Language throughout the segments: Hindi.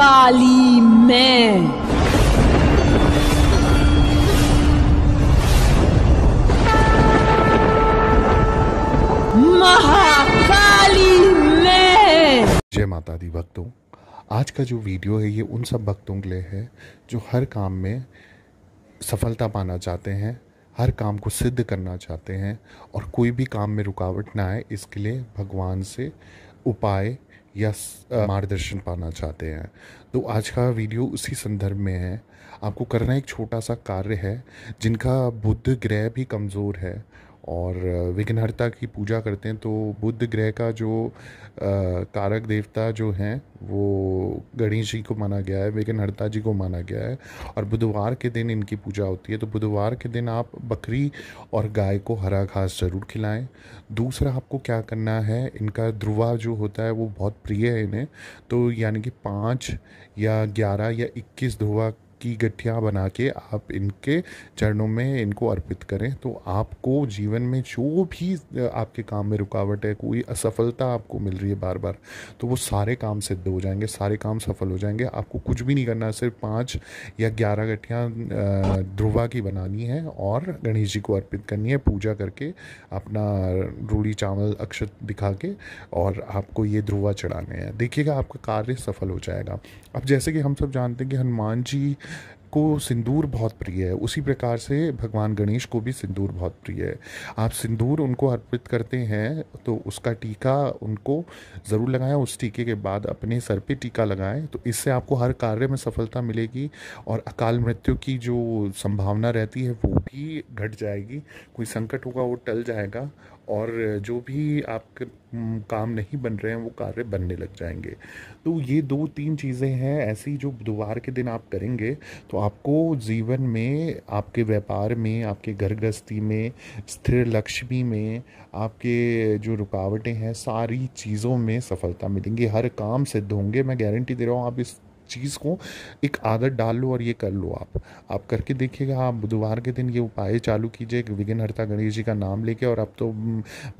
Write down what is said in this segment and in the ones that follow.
काली मैं महाकाली मैं जय माता दी भक्तों आज का जो वीडियो है ये उन सब भक्तों के लिए है जो हर काम में सफलता पाना चाहते हैं हर काम को सिद्ध करना चाहते हैं और कोई भी काम में रुकावट ना आए इसके लिए भगवान से उपाय या मार्गदर्शन पाना चाहते हैं तो आज का वीडियो उसी संदर्भ में है आपको करना एक छोटा सा कार्य है जिनका बुद्ध ग्रह भी कमज़ोर है और विघ्नहर्ता की पूजा करते हैं तो बुद्ध ग्रह का जो आ, कारक देवता जो हैं वो गणेश जी को माना गया है विघ्नहर्ता जी को माना गया है और बुधवार के दिन इनकी पूजा होती है तो बुधवार के दिन आप बकरी और गाय को हरा घास ज़रूर खिलाएं दूसरा आपको क्या करना है इनका ध्रुवा जो होता है वो बहुत प्रिय है इन्हें तो यानी कि पाँच या ग्यारह या इक्कीस ध्रुवा की गठिया बना के आप इनके चरणों में इनको अर्पित करें तो आपको जीवन में जो भी आपके काम में रुकावट है कोई असफलता आपको मिल रही है बार बार तो वो सारे काम सिद्ध हो जाएंगे सारे काम सफल हो जाएंगे आपको कुछ भी नहीं करना सिर्फ पाँच या ग्यारह गठियाँ ध्रुवा की बनानी है और गणेश जी को अर्पित करनी है पूजा करके अपना रूढ़ी चावल अक्षत दिखा के और आपको ये ध्रुवा चढ़ाने हैं देखिएगा आपका कार्य सफल हो जाएगा अब जैसे कि हम सब जानते हैं कि हनुमान जी को सिंदूर बहुत प्रिय है उसी प्रकार से भगवान गणेश को भी सिंदूर बहुत प्रिय है आप सिंदूर उनको अर्पित करते हैं तो उसका टीका उनको ज़रूर लगाएं उस टीके के बाद अपने सर पे टीका लगाएं तो इससे आपको हर कार्य में सफलता मिलेगी और अकाल मृत्यु की जो संभावना रहती है वो भी घट जाएगी कोई संकट होगा वो टल जाएगा और जो भी आपके काम नहीं बन रहे हैं वो कार्य बनने लग जाएंगे तो ये दो तीन चीज़ें हैं ऐसी जो बुधवार के दिन आप करेंगे तो आपको जीवन में आपके व्यापार में आपके घर गृहस्थी में स्थिर लक्ष्मी में आपके जो रुकावटें हैं सारी चीज़ों में सफलता मिलेंगी हर काम सिद्ध होंगे मैं गारंटी दे रहा हूँ आप इस चीज़ को एक आदत डाल लो और ये कर लो आप आप करके देखिएगा आप हाँ, बुधवार के दिन ये उपाय चालू कीजिए एक हरता गणेश जी का नाम लेके और अब तो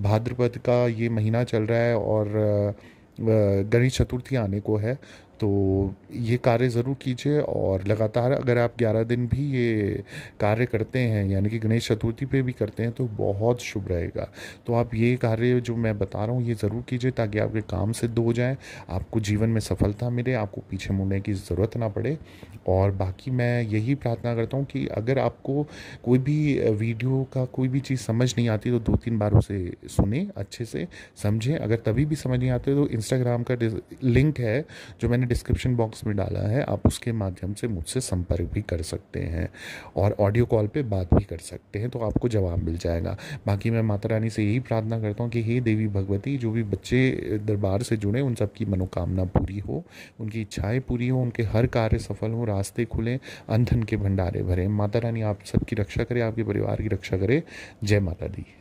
भाद्रपद का ये महीना चल रहा है और गणेश चतुर्थी आने को है तो ये कार्य ज़रूर कीजिए और लगातार अगर आप 11 दिन भी ये कार्य करते हैं यानी कि गणेश चतुर्थी पे भी करते हैं तो बहुत शुभ रहेगा तो आप ये कार्य जो मैं बता रहा हूँ ये ज़रूर कीजिए ताकि आपके काम सिद्ध हो जाए आपको जीवन में सफलता मिले आपको पीछे मुड़ने की ज़रूरत ना पड़े और बाकी मैं यही प्रार्थना करता हूँ कि अगर आपको कोई भी वीडियो का कोई भी चीज़ समझ नहीं आती तो दो तीन बार उसे सुने अच्छे से समझें अगर तभी भी समझ नहीं आते तो इंस्टाग्राम का लिंक है जो मैंने डिस्क्रिप्शन बॉक्स में डाला है आप उसके माध्यम से मुझसे संपर्क भी कर सकते हैं और ऑडियो कॉल पे बात भी कर सकते हैं तो आपको जवाब मिल जाएगा बाकी मैं माता रानी से यही प्रार्थना करता हूँ कि हे देवी भगवती जो भी बच्चे दरबार से जुड़े उन सबकी मनोकामना पूरी हो उनकी इच्छाएँ पूरी हो उनके हर कार्य सफल हों रास्ते खुलें अंधन के भंडारे भरें माता रानी आप सबकी रक्षा करें आपके परिवार की रक्षा करें जय माता दी